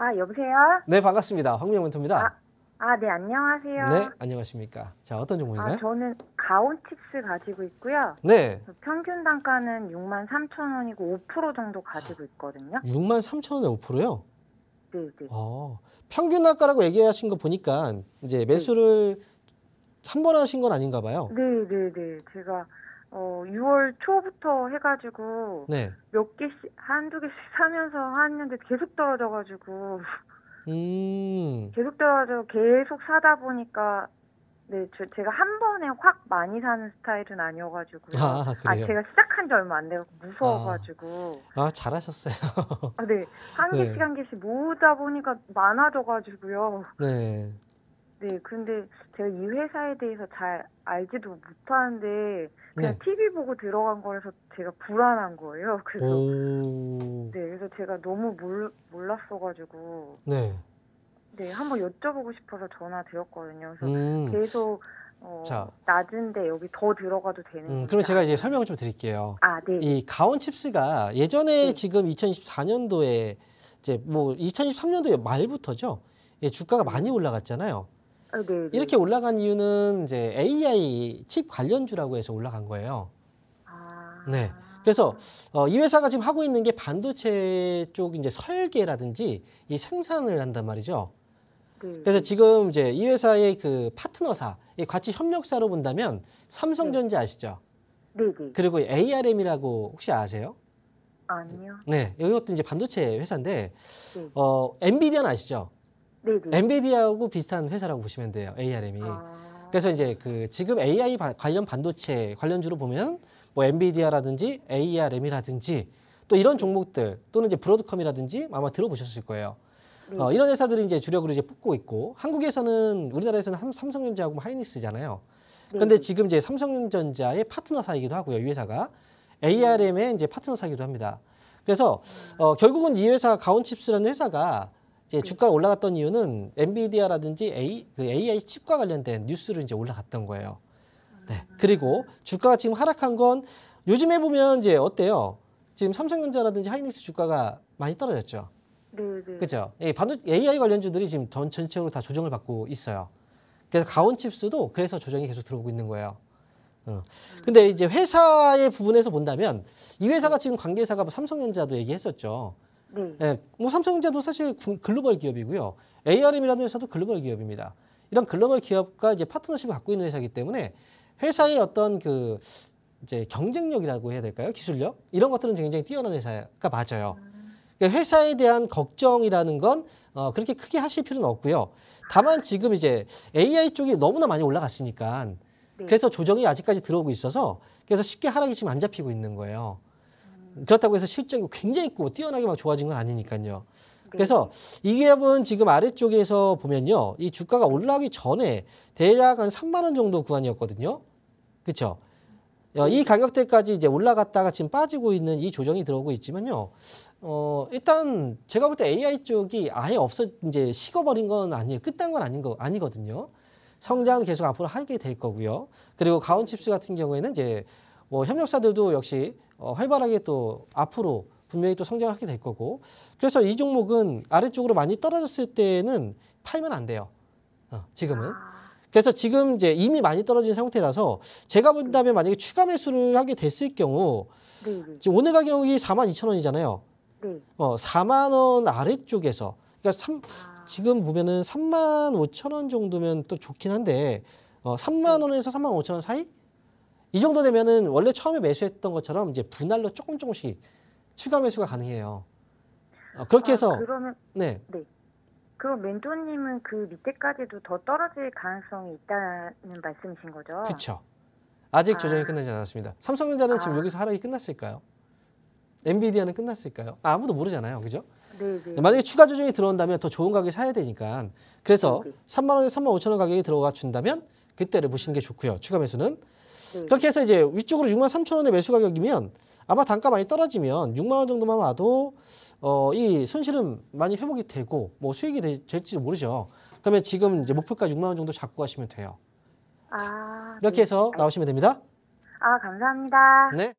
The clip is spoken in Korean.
아, 여보세요? 네, 반갑습니다. 황명문토입니다. 아, 아, 네, 안녕하세요. 네, 안녕하십니까. 자, 어떤 종목인가요? 아, 저는 가온칩스 가지고 있고요. 네. 평균 단가는 6만 3천 원이고 5% 정도 가지고 있거든요. 6만 3천 원에 5%요? 네, 네. 어, 평균 단가라고 얘기하신 거 보니까 이제 매수를 네. 한번 하신 건 아닌가 봐요. 네, 네, 네. 제가 어, 6월 초부터 해가지고 네. 몇 개씩 한두 개씩 사면서 하는데 계속 떨어져가지고 음. 계속 떨어져 계속 사다 보니까 네, 저, 제가 한 번에 확 많이 사는 스타일은 아니어가지고 아, 아 제가 시작한 지 얼마 안 돼서 무서워가지고 아, 아 잘하셨어요. 아, 네, 한 개씩 네. 한 개씩 모으다 보니까 많아져가지고요. 네. 네, 근데 제가 이 회사에 대해서 잘 알지도 못하는데 그냥 네. TV 보고 들어간 거라서 제가 불안한 거예요. 그래서 오... 네, 그래서 제가 너무 몰, 몰랐어가지고 네, 네 한번 여쭤보고 싶어서 전화 드렸거든요. 그래서 음. 계속 어, 자. 낮은데 여기 더 들어가도 되는. 음, 그럼 제가 이제 설명을 좀 드릴게요. 아, 네. 이 가온 칩스가 예전에 네. 지금 2014년도에 이제 뭐 2013년도에 말부터죠. 예, 주가가 많이 올라갔잖아요. 아, 네, 네, 이렇게 올라간 이유는 이제 AI 칩 관련주라고 해서 올라간 거예요. 아... 네. 그래서 어, 이 회사가 지금 하고 있는 게 반도체 쪽 이제 설계라든지 이 생산을 한단 말이죠. 네. 그래서 지금 이제 이 회사의 그 파트너사, 같이 협력사로 본다면 삼성전자 네. 아시죠? 네, 네. 그리고 ARM이라고 혹시 아세요? 아니요. 네, 이것도 이제 반도체 회사인데 네. 어, 엔비디아 아시죠? 네네. 엔비디아하고 비슷한 회사라고 보시면 돼요. ARM이. 아... 그래서 이제 그 지금 AI 바, 관련 반도체 관련주로 보면 뭐 엔비디아라든지 ARM이라든지 또 이런 종목들 또는 이제 브로드컴이라든지 아마 들어보셨을 거예요. 어, 네. 어, 이런 회사들이 이제 주력으로 이제 뽑고 있고 한국에서는 우리나라에서는 삼, 삼성전자하고 하이니스잖아요 네. 그런데 지금 이제 삼성전자의 파트너사이기도 하고요. 이 회사가 ARM의 이제 파트너사이기도 합니다. 그래서 네. 어, 결국은 이 회사 가온칩스라는 회사가 이제 네. 주가가 올라갔던 이유는 엔비디아라든지 A, 그 AI 칩과 관련된 뉴스로 이제 올라갔던 거예요. 네. 아. 그리고 주가가 지금 하락한 건 요즘에 보면 이제 어때요? 지금 삼성전자라든지 하이닉스 주가가 많이 떨어졌죠. 네, 네. 그죠? 예, 반 AI 관련주들이 지금 전 전체적으로 다 조정을 받고 있어요. 그래서 가온칩스도 그래서 조정이 계속 들어오고 있는 거예요. 어. 아. 근데 이제 회사의 부분에서 본다면 이 회사가 지금 관계사가 뭐 삼성전자도 얘기했었죠. 네. 예, 뭐 삼성전자도 사실 글로벌 기업이고요. ARM이라는 회사도 글로벌 기업입니다. 이런 글로벌 기업과 이제 파트너십을 갖고 있는 회사이기 때문에 회사의 어떤 그 이제 경쟁력이라고 해야 될까요? 기술력 이런 것들은 굉장히 뛰어난 회사가 맞아요. 그러니까 회사에 대한 걱정이라는 건 어, 그렇게 크게 하실 필요는 없고요. 다만 지금 이제 AI 쪽이 너무나 많이 올라갔으니까 네. 그래서 조정이 아직까지 들어오고 있어서 그래서 쉽게 하락이 지금 안 잡히고 있는 거예요. 그렇다고 해서 실적이 굉장히 있고 뛰어나게 막 좋아진 건 아니니까요. 그렇죠. 그래서 이 기업은 지금 아래쪽에서 보면요. 이 주가가 올라가기 전에 대략 한 3만 원 정도 구간이었거든요. 그렇죠? 이 가격대까지 이제 올라갔다가 지금 빠지고 있는 이 조정이 들어오고 있지만요. 어, 일단 제가 볼 때 AI 쪽이 아예 없어 이제 식어버린 건 아니에요. 끝난 건 아닌 거 아니거든요. 성장 계속 앞으로 하게 될 거고요. 그리고 가온칩스 같은 경우에는 이제 뭐 협력사들도 역시 어, 활발하게 또 앞으로 분명히 또 성장하게 될 거고 그래서 이 종목은 아래쪽으로 많이 떨어졌을 때는 팔면 안 돼요. 어, 지금은. 그래서 지금 이제 이미 많이 떨어진 상태라서 제가 본다면 만약에 추가 매수를 하게 됐을 경우 네, 네. 지금 오늘 가격이 4만 2천 원이잖아요. 네. 어, 4만 원 아래쪽에서 그러니까 3, 지금 보면은 3만 5천 원 정도면 또 좋긴 한데 어, 3만 원에서 3만 5천 원 사이? 이 정도 되면은 원래 처음에 매수했던 것처럼 이제 분할로 조금 조금씩 추가 매수가 가능해요. 어, 그렇게 아, 해서 그러면 네. 네. 그럼 멘토님은 그 밑에까지도 더 떨어질 가능성이 있다는 말씀이신 거죠? 그렇죠. 아직 아. 조정이 끝나지 않았습니다. 삼성전자는 아. 지금 여기서 하락이 끝났을까요? 엔비디아는 끝났을까요? 아, 무도 모르잖아요. 그죠? 네네. 네. 만약에 추가 조정이 들어온다면 더 좋은 가격에 사야 되니까 그래서 네 3만 원에 3만 5천 원 가격이 들어가 준다면 그때를 보시는 게 좋고요. 추가 매수는 네. 그렇게 해서 이제 위쪽으로 6만 3천 원의 매수 가격이면 아마 단가 많이 떨어지면 6만 원 정도만 와도 어, 이 손실은 많이 회복이 되고 뭐 수익이 되, 될지도 모르죠. 그러면 지금 이제 목표가 6만 원 정도 잡고 가시면 돼요. 아, 이렇게 해서 네. 나오시면 됩니다. 아, 감사합니다. 네.